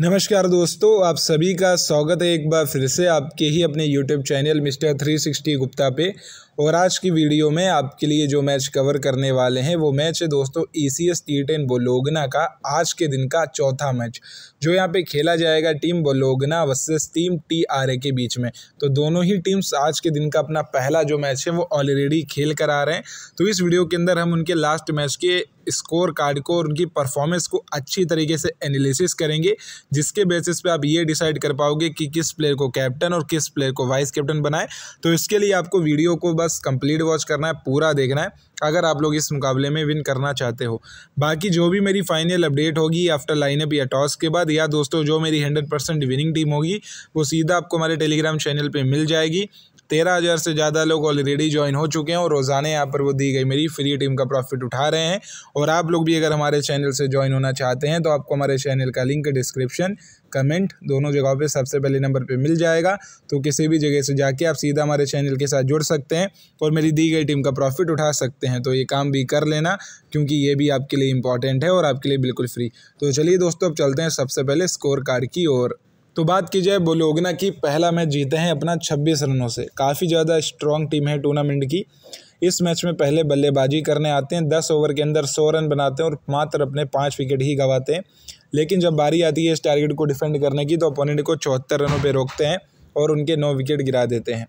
नमस्कार दोस्तों आप सभी का स्वागत है एक बार फिर से आपके ही अपने यूट्यूब चैनल मिस्टर 360 गुप्ता पे और आज की वीडियो में आपके लिए जो मैच कवर करने वाले हैं वो मैच है दोस्तों E C S T ten Bologna का आज के दिन का चौथा मैच जो यहाँ पे खेला जाएगा team Bologna versus team T R A के बीच में तो दोनों ही टीम्स आज के दिन का अपना पहला जो मैच है वो ऑलरेडी खेल कर आ रहे हैं तो इस वीडियो के अंदर हम उनके लास्ट मैच के स्कोर कार्ड को और उनकी परफॉर्मेंस को अच्छी तरीके से एनालिसिस करेंगे जिसके बेसिस पे आप ये डिसाइड कर पाओगे कि किस प्लेयर को कैप्टन और किस प्लेयर को वाइस कैप्टन बनाए तो इसके लिए आपको वीडियो को बस बस कंप्लीट वॉच करना है पूरा देखना है अगर आप लोग इस मुकाबले में विन करना चाहते हो बाकी जो भी मेरी फाइनल अपडेट होगी आफ्टर लाइनअप या टॉस के बाद या दोस्तों जो मेरी हंड्रेड परसेंट विनिंग टीम होगी वो सीधा आपको हमारे टेलीग्राम चैनल पर मिल जाएगी तेरह हज़ार से ज़्यादा लोग ऑलरेडी ज्वाइन हो चुके हैं और रोज़ाना यहाँ पर वो दी गई मेरी फ्री टीम का प्रॉफिट उठा रहे हैं और आप लोग भी अगर हमारे चैनल से ज्वाइन होना चाहते हैं तो आपको हमारे चैनल का लिंक डिस्क्रिप्शन कमेंट दोनों जगहों पे सबसे पहले नंबर पे मिल जाएगा तो किसी भी जगह से जाके आप सीधा हमारे चैनल के साथ जुड़ सकते हैं और मेरी दी गई टीम का प्रॉफिट उठा सकते हैं तो ये काम भी कर लेना क्योंकि ये भी आपके लिए इंपॉर्टेंट है और आपके लिए बिल्कुल फ्री तो चलिए दोस्तों अब चलते हैं सबसे पहले स्कोर कार्ड की ओर तो बात की जाए बोलोगना की पहला मैच जीते हैं अपना छब्बीस रनों से काफ़ी ज़्यादा स्ट्रॉन्ग टीम है टूर्नामेंट की इस मैच में पहले बल्लेबाजी करने आते हैं दस ओवर के अंदर सौ रन बनाते हैं और मात्र अपने पाँच विकेट ही गंवाते हैं लेकिन जब बारी आती है इस टारगेट को डिफेंड करने की तो अपोनेंट को चौहत्तर रनों पर रोकते हैं और उनके नौ विकेट गिरा देते हैं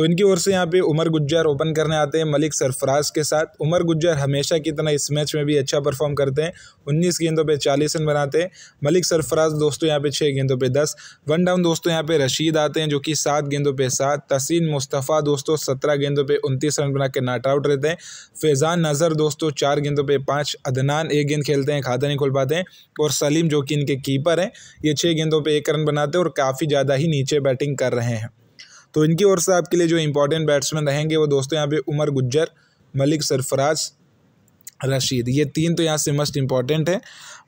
तो इनकी ओर से यहाँ पे उमर गुज्जर ओपन करने आते हैं मलिक सरफराज के साथ उमर गुज्जर हमेशा की तरह इस मैच में भी अच्छा परफॉर्म करते हैं उन्नीस गेंदों पर चालीस रन बनाते हैं मलिक सरफराज दोस्तों यहाँ पे छः गेंदों पर दस वन डाउन दोस्तों यहाँ पे रशीद आते हैं जो कि सात गेंदों पर सात तसीन मुस्तफ़ा दोस्तों सत्रह गेंदों पर उनतीस रन बना के नाट आउट रहते हैं फैज़ान नज़र दोस्तों चार गेंदों पर पाँच अदनान एक गेंद खेलते हैं खाता नहीं खोल पाते हैं और सलीम जो कि इनके कीपर हैं ये छः गेंदों पर एक रन बनाते हैं और काफ़ी ज़्यादा ही नीचे बैटिंग कर रहे हैं तो इनकी ओर से आपके लिए जो इंपॉर्टेंट बैट्समैन रहेंगे वो दोस्तों यहाँ पे उमर गुज्जर मलिक सरफराज रशीद ये तीन तो यहाँ से मस्ट इम्पॉर्टेंट है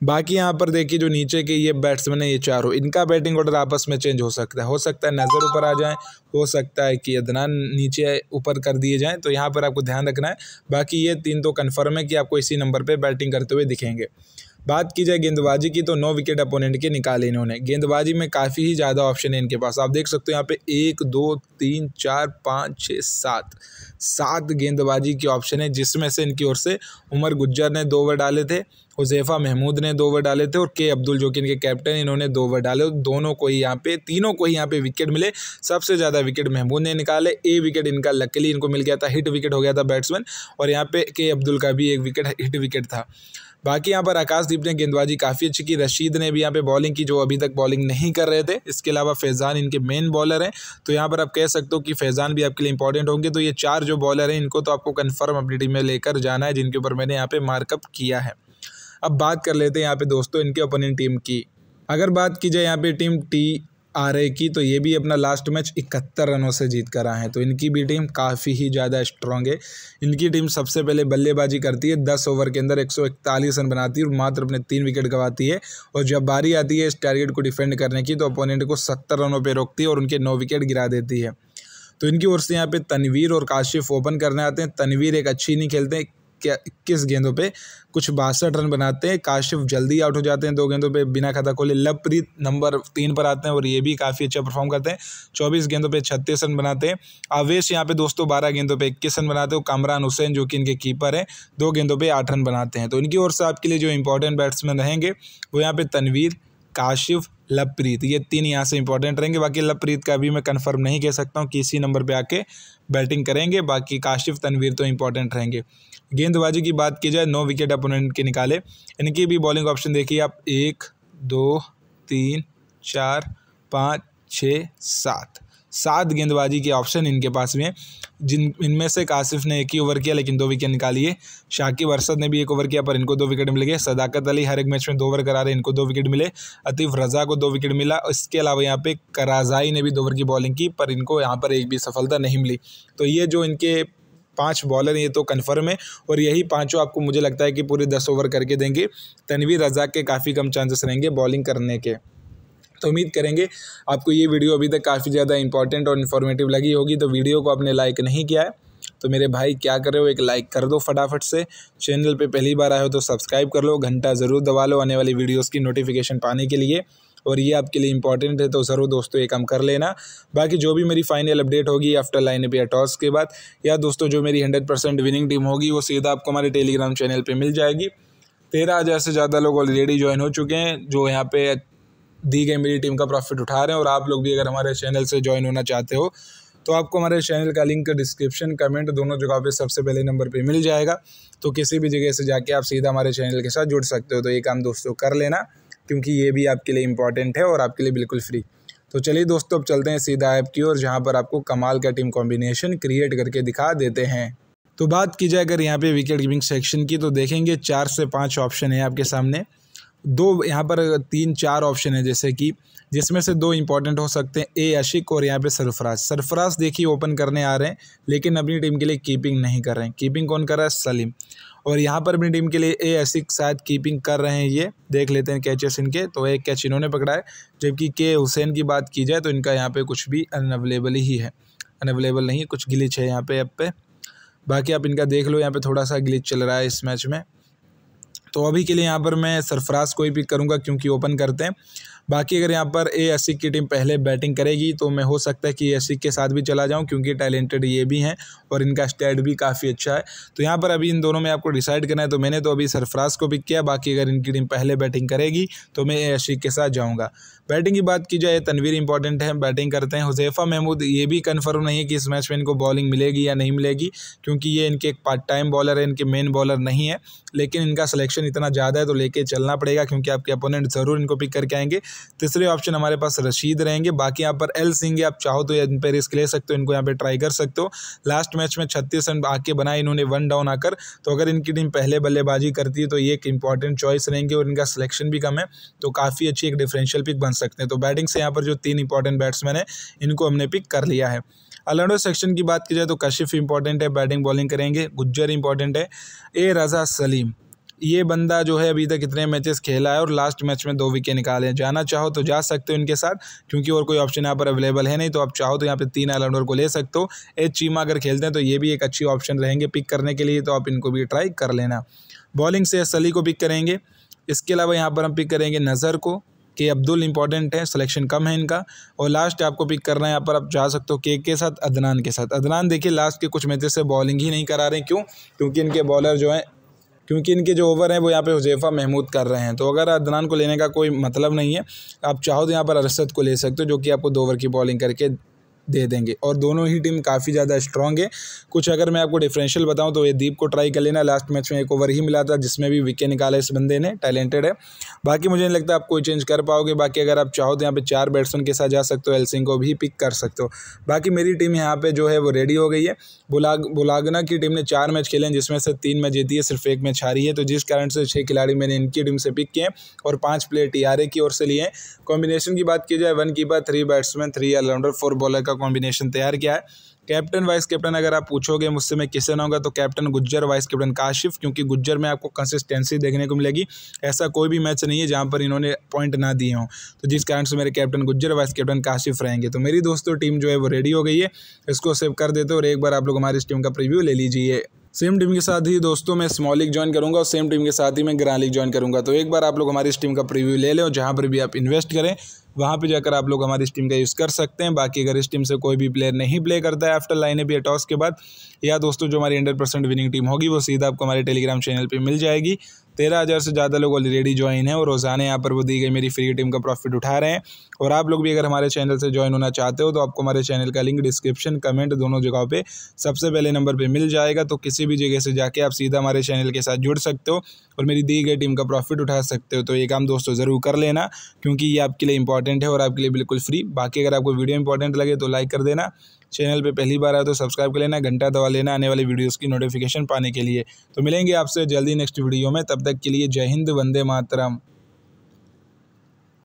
बाकी यहाँ पर देखिए जो नीचे के ये बैट्समैन है ये चारों इनका बैटिंग ऑर्डर आपस में चेंज हो सकता है हो सकता है नज़र ऊपर आ जाए हो सकता है कि अदनान नीचे ऊपर कर दिए जाएँ तो यहाँ पर आपको ध्यान रखना है बाकी ये तीन तो कन्फर्म है कि आपको इसी नंबर पर बैटिंग करते हुए दिखेंगे बात की जाए गेंदबाजी की तो नौ विकेट अपोनेंट के निकाले इन्होंने गेंदबाजी में काफ़ी ही ज़्यादा ऑप्शन है इनके पास आप देख सकते हो यहाँ पे एक दो तीन चार पाँच छः सात सात गेंदबाजी के ऑप्शन है जिसमें से इनकी ओर से उमर गुज्जर ने दो ओवर डाले थे हुजैफा महमूद ने दो ओवर डाले थे और के अब्दुल जो कि इनके कैप्टन इन्होंने दो ओवर डाले दोनों को ही यहाँ पे तीनों को ही यहाँ पे विकेट मिले सबसे ज़्यादा विकेट महमूद ने निकाले ए विकेट इनका लकली इनको मिल गया था हिट विकेट हो गया था बैट्समैन और यहाँ पे के अब्दुल का भी एक विकेट हिट विकेट था बाकी यहाँ पर आकाशदीप ने गेंदबाजी काफ़ी अच्छी की रशीद ने भी यहाँ पे बॉलिंग की जो अभी तक बॉलिंग नहीं कर रहे थे इसके अलावा फैज़ान इनके मेन बॉलर हैं तो यहाँ पर आप कह सकते हो कि फैज़ान भी आपके लिए इंपॉर्टेंट होंगे तो ये चार जो बॉलर हैं इनको तो आपको कन्फर्म अपनी टीम में लेकर जाना है जिनके ऊपर मैंने यहाँ पर मार्कअप किया है अब बात कर लेते हैं यहाँ पर दोस्तों इनके ओपनिंग टीम की अगर बात की जाए यहाँ पे टीम टी आर ए की तो ये भी अपना लास्ट मैच इकहत्तर रनों से जीत कर आए हैं तो इनकी भी टीम काफ़ी ही ज़्यादा स्ट्रॉन्ग है इनकी टीम सबसे पहले बल्लेबाजी करती है दस ओवर के अंदर एक सौ इकतालीस रन बनाती है और मात्र अपने तीन विकेट गंवाती है और जब बारी आती है इस टारगेट को डिफेंड करने की तो अपोनेंट को सत्तर रनों पर रोकती है और उनके नौ विकेट गिरा देती है तो इनकी ओर से यहाँ पे तनवीर और काशिफ ओपन करने आते हैं तनवीर एक अच्छी नहीं खेलते इक्कीस गेंदों पे कुछ बासठ रन बनाते हैं काशिफ जल्दी आउट हो जाते हैं दो गेंदों पे बिना खाता खोले लवप्रीत नंबर तीन पर आते हैं और ये भी काफ़ी अच्छा परफॉर्म करते हैं चौबीस गेंदों पे छत्तीस रन बनाते हैं आवेश यहाँ पे दोस्तों बारह गेंदों पे इक्कीस रन बनाते हैं कामरान हुसैन जो कि इनके कीपर हैं दो गेंदों पर आठ रन बनाते हैं तो इनकी ओर से आपके लिए जो इंपॉर्टेंट बैट्समैन रहेंगे वो यहाँ पर तनवीर काशिफ लवप्रीत ये तीन यहाँ से इंपॉर्टेंट रहेंगे बाकी लवप्रीत का अभी मैं कंफर्म नहीं कह सकता हूँ कि इसी नंबर पे आके बैटिंग करेंगे बाकी काशिफ तनवीर तो इंपॉर्टेंट रहेंगे गेंदबाजी की बात की जाए नौ विकेट अपोनेंट के निकाले इनकी भी बॉलिंग ऑप्शन देखिए आप एक दो तीन चार पाँच छः सात सात गेंदबाजी के ऑप्शन इनके पास में जिन इनमें से कासिफ ने एक ही ओवर किया लेकिन दो विकेट निकाली है शाकिब अरसद ने भी एक ओवर किया पर इनको दो विकेट मिले गए सदाकत अली हर एक मैच में दो ओवर करा रहे इनको दो विकेट मिले अतीफ़ रज़ा को दो विकेट मिला इसके अलावा यहाँ पे कराजाई ने भी दो ओवर की बॉलिंग की पर इनको यहाँ पर एक भी सफलता नहीं मिली तो ये जो इनके पांच बॉलर ये तो कन्फर्म है और यही पांचों आपको मुझे लगता है कि पूरे दस ओवर करके देंगे तनवीर रज़ा के काफ़ी कम चांसेस रहेंगे बॉलिंग करने के तो उम्मीद करेंगे आपको ये वीडियो अभी तक काफ़ी ज़्यादा इंपॉर्टेंट और इन्फॉर्मेटिव लगी होगी तो वीडियो को आपने लाइक नहीं किया है तो मेरे भाई क्या कर रहे हो एक लाइक कर दो फटाफट से चैनल पे पहली बार आए हो तो सब्सक्राइब कर लो घंटा ज़रूर दबा लो आने वाली वीडियोस की नोटिफिकेशन पाने के लिए और ये आपके लिए इंपॉर्टेंट है तो ज़रूर दोस्तों ये काम कर लेना बाकी जो भी मेरी फाइनल अपडेट होगी आफ्टर लाइन पे टॉस के बाद या दोस्तों जो मेरी हंड्रेड परसेंट विनिंग टीम होगी वो सीधा आपको हमारे टेलीग्राम चैनल पर मिल जाएगी तेरह हज़ार से ज़्यादा लोग ऑलरेडी ज्वाइन हो चुके हैं जो यहाँ पे दी गई मेरी टीम का प्रॉफिट उठा रहे हैं और आप लोग भी अगर हमारे चैनल से ज्वाइन होना चाहते हो तो आपको हमारे चैनल का लिंक डिस्क्रिप्शन कमेंट दोनों जगह पे सबसे पहले नंबर पे मिल जाएगा तो किसी भी जगह से जाके आप सीधा हमारे चैनल के साथ जुड़ सकते हो तो ये काम दोस्तों कर लेना क्योंकि ये भी आपके लिए इंपॉर्टेंट है और आपके लिए बिल्कुल फ्री तो चलिए दोस्तों अब चलते हैं सीधा ऐप की और जहाँ पर आपको कमाल का टीम कॉम्बिनेशन क्रिएट करके दिखा देते हैं तो बात की जाए अगर यहाँ पर विकेट गिविंग सेक्शन की तो देखेंगे चार से पाँच ऑप्शन है आपके सामने दो यहाँ पर तीन चार ऑप्शन है जैसे कि जिसमें से दो इंपॉर्टेंट हो सकते हैं ए अशिक और यहाँ पे सरफराज सरफराज देखिए ओपन करने आ रहे हैं लेकिन अपनी टीम के लिए कीपिंग नहीं कर रहे हैं कीपिंग कौन कर रहा है सलीम और यहाँ पर अपनी टीम के लिए ए अशिक शायद कीपिंग कर रहे हैं ये देख लेते हैं कैचेस इनके तो एक कैच इन्होंने पकड़ा है जबकि के हुसैन की बात की जाए तो इनका यहाँ पर कुछ भी अनअवेलेबल ही है अनअवेलेबल नहीं कुछ गिलिच है यहाँ पे अब पे बाकी आप इनका देख लो यहाँ पर थोड़ा सा गिलिच चल रहा है इस मैच में तो अभी के लिए यहाँ पर मैं सरफराज को ही पिक करूँगा क्योंकि ओपन करते हैं बाकी अगर यहाँ पर ए की टीम पहले बैटिंग करेगी तो मैं हो सकता है कि ए के साथ भी चला जाऊँ क्योंकि टैलेंटेड ये भी हैं और इनका स्टैट भी काफ़ी अच्छा है तो यहाँ पर अभी इन दोनों में आपको डिसाइड करना है तो मैंने तो अभी सरफराज को पिक किया बाकी अगर इनकी टीम पहले बैटिंग करेगी तो मैं ए के साथ जाऊँगा बैटिंग की बात की जाए तनवीर इंपॉर्टेंट है बैटिंग करते हैं हुज़ैफ़ा महमूद ये भी कन्फर्म नहीं है कि इस मैच में इनको बॉलिंग मिलेगी या नहीं मिलेगी क्योंकि ये इनके एक पार्ट टाइम बॉलर है इनके मेन बॉलर नहीं है लेकिन इनका सिलेक्शन इतना ज़्यादा है तो लेके चलना पड़ेगा क्योंकि आपके अपोनेंट ज़रूर इनको पिक करके आएंगे तीसरे ऑप्शन हमारे पास रशीद रहेंगे बाकी यहाँ पर एल सिंह आप चाहो तो इन पर रिस्क ले सकते हो इनको यहाँ पर ट्राई कर सकते हो लास्ट मैच में छत्तीस रन आके बनाए इन्होंने वन डाउन आकर तो अगर इनकी टीम पहले बल्लेबाजी करती है तो ये एक इंपॉर्टेंट चॉइस रहेंगे और इनका सिलेक्शन भी कम है तो काफ़ी अच्छी एक डिफरेंशियल पिक बन पहुंच सकते हैं तो बैटिंग से यहाँ पर जो तीन इंपॉर्टेंट बैट्समैन है इनको हमने पिक कर लिया है ऑलराउंडर सेक्शन की बात की जाए तो कशिफ इंपॉर्टेंट है बैटिंग बॉलिंग करेंगे गुज्जर इंपॉर्टेंट है ए रजा सलीम ये बंदा जो है अभी तक इतने मैचेस खेला है और लास्ट मैच में दो विकेट निकाले हैं जाना चाहो तो जा सकते हो इनके साथ क्योंकि और कोई ऑप्शन यहाँ पर अवेलेबल है नहीं तो आप चाहो तो यहाँ पे तीन ऑलराउंडर को ले सकते हो एच चीमा अगर खेलते हैं तो ये भी एक अच्छी ऑप्शन रहेंगे पिक करने के लिए तो आप इनको भी ट्राई कर लेना बॉलिंग से सली को पिक करेंगे इसके अलावा यहाँ पर हम पिक करेंगे नज़र को के अब्दुल इंपॉर्टेंट है सिलेक्शन कम है इनका और लास्ट आपको पिक करना है यहाँ पर आप जा सकते हो के के साथ अदनान के साथ अदनान देखिए लास्ट के कुछ मैचेस से बॉलिंग ही नहीं करा रहे क्यों क्योंकि इनके बॉलर जो हैं क्योंकि इनके जो ओवर हैं वो यहाँ पे हुजैफ़ा महमूद कर रहे हैं तो अगर अदनान को लेने का कोई मतलब नहीं है आप चाहो तो यहाँ पर अरसद को ले सकते हो जो कि आपको दो ओवर की बॉलिंग करके दे देंगे और दोनों ही टीम काफ़ी ज़्यादा स्ट्रॉन्ग है कुछ अगर मैं आपको डिफरेंशियल बताऊं तो ये दीप को ट्राई कर लेना लास्ट मैच में एक ओवर ही मिला था जिसमें भी विकेट निकाला इस बंदे ने टैलेंटेड है बाकी मुझे नहीं लगता आप कोई चेंज कर पाओगे बाकी अगर आप चाहो तो यहाँ पे चार बैट्समैन के साथ जा सकते हो एल सिंह को भी पिक कर सकते हो बाकी मेरी टीम यहाँ पर जो है वो रेडी हो गई है बुलाग बुलागना की टीम ने चार मैच खेले हैं जिसमें से तीन मैच जीती है सिर्फ एक मैच हारी है तो जिस कारण से छः खिलाड़ी मैंने इनकी टीम से पिक किए और पाँच प्लेयर टी की ओर से लिए हैं कॉम्बिनेशन की बात की जाए one keeper three batsman three allrounder four bowler का का कॉम्बिनेशन तैयार किया है कैप्टन वाइस कैप्टन अगर आप पूछोगे मुझसे मैं किसे नाऊंगा तो captain Gujjar vice captain Kashif क्योंकि गुज्जर में आपको कंसिस्टेंसी देखने को मिलेगी ऐसा कोई भी मैच नहीं है जहाँ पर इन्होंने पॉइंट ना दिए हों तो जिस कारण से मेरे captain Gujjar vice captain Kashif रहेंगे तो मेरी दोस्तों टीम जो है वो रेडी हो गई है इसको सेव कर देते और एक बार आप लोग हमारी इस टीम का प्रिव्यू ले लीजिए सेम टीम के साथ ही दोस्तों मैं स्मॉल लीग ज्वाइन करूंगा और सेम टीम के साथ ही मैं लीग ज्वाइन करूंगा तो एक बार आप लोग हमारी इस टीम का प्रीव्यू ले लें और जहां पर भी आप इन्वेस्ट करें वहाँ पे जाकर आप लोग हमारी टीम का यूज़ कर सकते हैं बाकी अगर इस टीम से कोई भी प्लेयर नहीं प्ले करता है आफ्टर लाइन या टॉस के बाद या दोस्तों जो हमारी हंड्रेड परसेंट विनिंग टीम होगी वो सीधा आपको हमारे टेलीग्राम चैनल पर मिल जाएगी तेरह हज़ार से ज़्यादा लोग ऑलरेडी ज्वाइन हैं और रोज़ाना यहाँ पर वो दी गई मेरी फ्री टीम का प्रॉफिट उठा रहे हैं और आप लोग भी अगर हमारे चैनल से ज्वाइन होना चाहते हो तो आपको हमारे चैनल का लिंक डिस्क्रिप्शन कमेंट दोनों जगहों पे सबसे पहले नंबर पे मिल जाएगा तो किसी भी जगह से जाके आप सीधा हमारे चैनल के साथ जुड़ सकते हो और मेरी दी गई टीम का प्रॉफिट उठा सकते हो तो ये काम दोस्तों ज़रूर कर लेना क्योंकि ये आपके लिए इंपॉर्टेंट है और आपके लिए बिल्कुल फ्री बाकी अगर आपको वीडियो इंपॉर्टेंट लगे तो लाइक कर देना चैनल पे पहली बार आए तो सब्सक्राइब कर लेना घंटा दबा लेना आने वाली वीडियोस की नोटिफिकेशन पाने के लिए तो मिलेंगे आपसे जल्दी नेक्स्ट वीडियो में तब तक के लिए जय हिंद वंदे मातरम